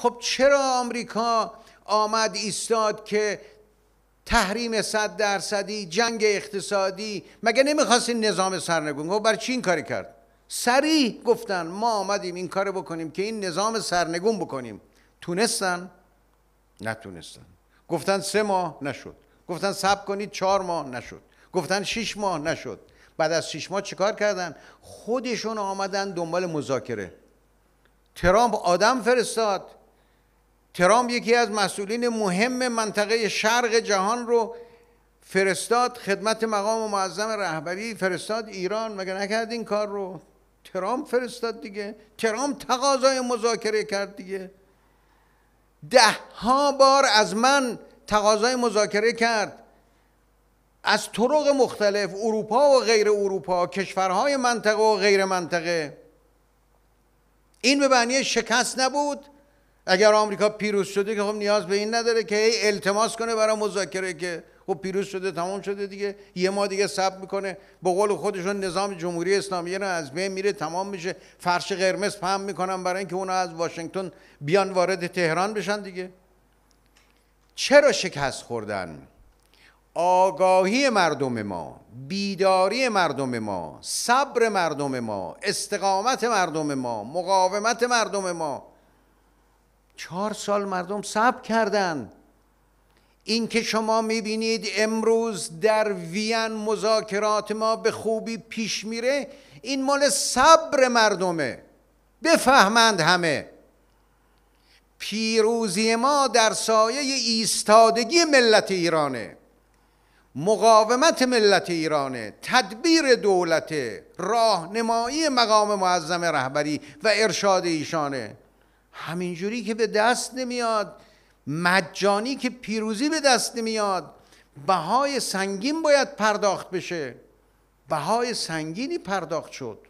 خب چرا آمریکا آمد ایستاد که تحریم صد درصدی جنگ اقتصادی مگه نمیخواست نظام سرنگون خب بر چی این کاری کرد سریع گفتن ما آمدیم این کار بکنیم که این نظام سرنگون بکنیم تونستن نتونستن گفتن سه ماه نشد گفتن سب کنید چهار ماه نشد گفتن شش ماه نشد بعد از شش ماه چیکار کردن خودشون آمدن دنبال مذاکره ترامپ آدم فرستاد ترامپ یکی از مسئولین مهم منطقه شرق جهان رو فرستاد خدمت مقام معظم رهبری فرستاد ایران مگه نکرد این کار رو ترامپ فرستاد دیگه ترامپ تقاضای مذاکره کرد دیگه ده ها بار از من تقاضای مذاکره کرد از طرق مختلف اروپا و غیر اروپا کشورهای منطقه و غیر منطقه این به معنی شکست نبود اگر آمریکا پیروز شده که خب نیاز به این نداره که ای التماس کنه برای مذاکره که خب پیروز شده تمام شده دیگه یه ما دیگه صبر میکنه به قول خودشون نظام جمهوری اسلامی رو از بین میره تمام میشه فرش قرمز پهم میکنن برای اینکه اونا از واشنگتن بیان وارد تهران بشن دیگه چرا شکست خوردن آگاهی مردم ما بیداری مردم ما صبر مردم ما استقامت مردم ما مقاومت مردم ما چهار سال مردم صبر کردند این که شما میبینید امروز در وین مذاکرات ما به خوبی پیش میره این مال صبر مردمه بفهمند همه پیروزی ما در سایه ایستادگی ملت ایرانه مقاومت ملت ایرانه تدبیر دولت راهنمایی مقام معظم رهبری و ارشاد ایشانه همینجوری که به دست نمیاد مجانی که پیروزی به دست نمیاد بهای سنگین باید پرداخت بشه بهای سنگینی پرداخت شد